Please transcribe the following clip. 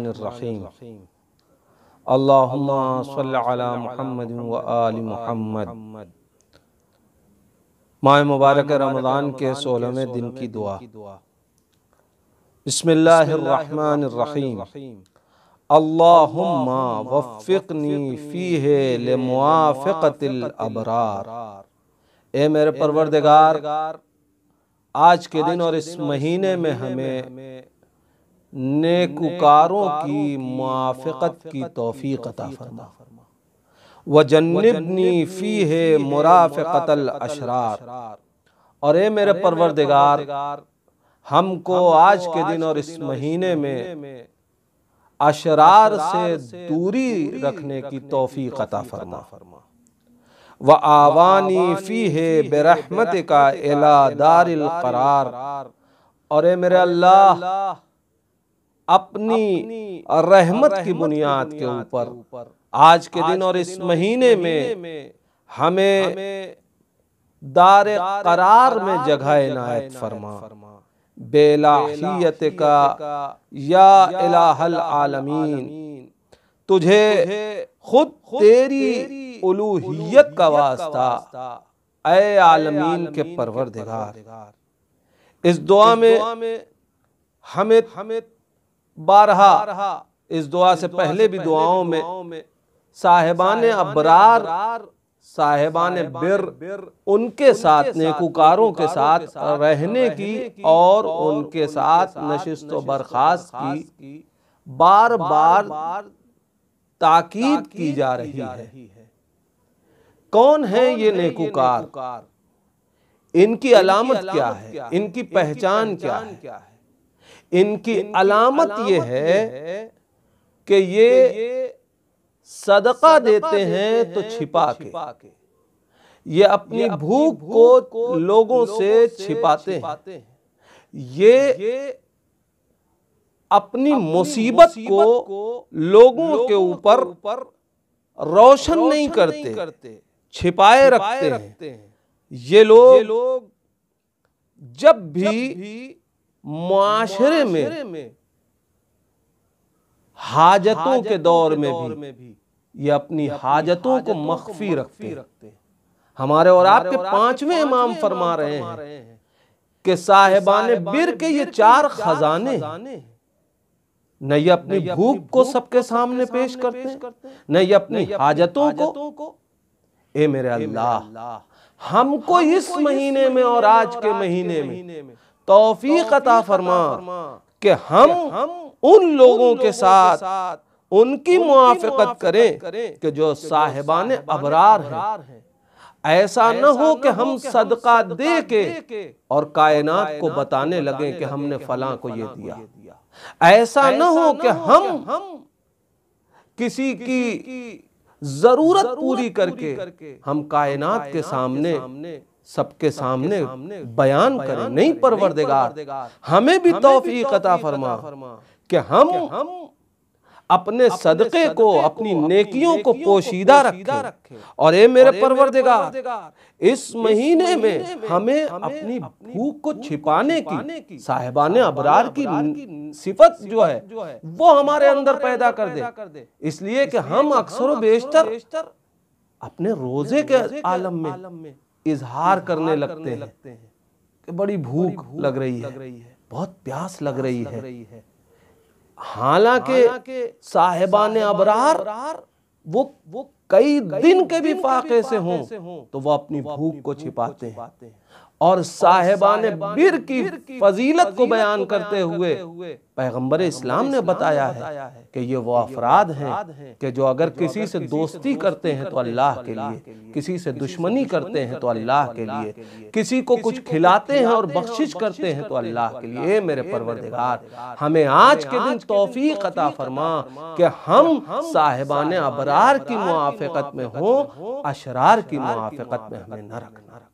अल्लाम महमद आल महमद माह मुबारक रमज़ान के सोलहवें दिन की दुआ बसमीम अल्लाहुम्मा वफ़िकनी फ़ीहे लिमुआफ़िक़तिल अबरार ए मेरे परवरदगार आज के दिन और इस महीने में हमें नेकुकारों की मुआफ़त की तोफ़ी अता फरमा व जन्नबनी फ़ी है मुराफ़ल अशरार और ए मेरे परवरदिगार हमको आज के दिन और इस महीने में अशरार से दूरी रखने की तोफ़ी अता फरमा व आवानी फ़ी है बेरहमत का एला दार करार और ए मेरे अल्लाह अपनी रहमत की बुनियाद के ऊपर आज के दिन और इस महीने में हमें दार करार में जगह इनायत फरमा बेलाहियत का या इलाहल आलमीन तुझे खुद तेरी उलूहियत का वास्ता ए आलमीन के परवरदिगार इस दुआ में हमें हमें बारहा इस दुआ से पहले भी दुआओं में साहेबान अबरार साहेबान बिर उनके साथ नेकुकारों के साथ रहने की और उनके साथ नशिस्त बर्खास्त की बार बार ताकीद की जा रही है कौन है ये नेकुकार इनकी अलामत क्या है इनकी पहचान क्या है इनकी अलामत ये है कि ये सदका देते हैं तो, तो छिपा के ये अपनी भूख को लोगों से छिपाते हैं ये अपनी मुसीबत को लोगों के ऊपर रोशन नहीं करते छिपाए रखते हैं ये लोग जब भी माशरे में हाजतों के दौर में भी ये अपनी हाजतों को मख्फी रखते रखते हमारे और आपके पांचवें इमाम फरमा रहे हैं कि साहेबान बिर के ये चार खजाने न ये अपनी भूख को सबके सामने पेश करते न ये अपनी हाजतों को ए मेरे अल्लाह हमको इस महीने में और आज के महीने में तोफीक अता फरमा कि हम हम उन लोगों के साथ उनकी मुआफ़त करें कि जो साहिबान अबरार हैं ऐसा न हो कि हम सदका दे के और कायनात को बताने लगे कि हमने फला को ये दिया ऐसा न हो कि हम हम किसी की जरूरत पूरी करके हम कायनात के सामने सबके सामने, बयान करें नहीं नहीं परवरदेगार हमें भी तोहफी कता फरमा कि हम हम अपने सदक़े को अपनी नेकियों को पोशीदा रखें और ये मेरे परवरदेगार इस महीने में हमें अपनी भूख को छिपाने की साहेबान अबरार की सिफत जो है वो हमारे अंदर पैदा कर दे इसलिए कि हम अक्सर बेशतर अपने रोजे के आलम में इजहार करने लगते हैं कि बड़ी भूख लग रही है बहुत प्यास लग रही है हालांकि साहिबान अबरार वो वो कई दिन के भी फाके से हों तो वो अपनी तो भूख को छिपाते हैं और साहेबान बिर की फजीलत को बयान करते हुए पैगम्बर इस्लाम ने बताया है कि ये वो अफराद हैं कि जो अगर किसी से दोस्ती करते हैं तो अल्लाह तो के लिए किसी से दुश्मनी करते हैं तो अल्लाह तो के लिए किसी को कुछ खिलाते हैं और बख्शिश करते हैं तो अल्लाह तो के लिए मेरे परवरदिगार हमें आज के दिन तोफ़ी अता फरमा कि हम साहेबान अबरार की मुआफ़त में हों अशरार की मुआफ़त में हमें न रखना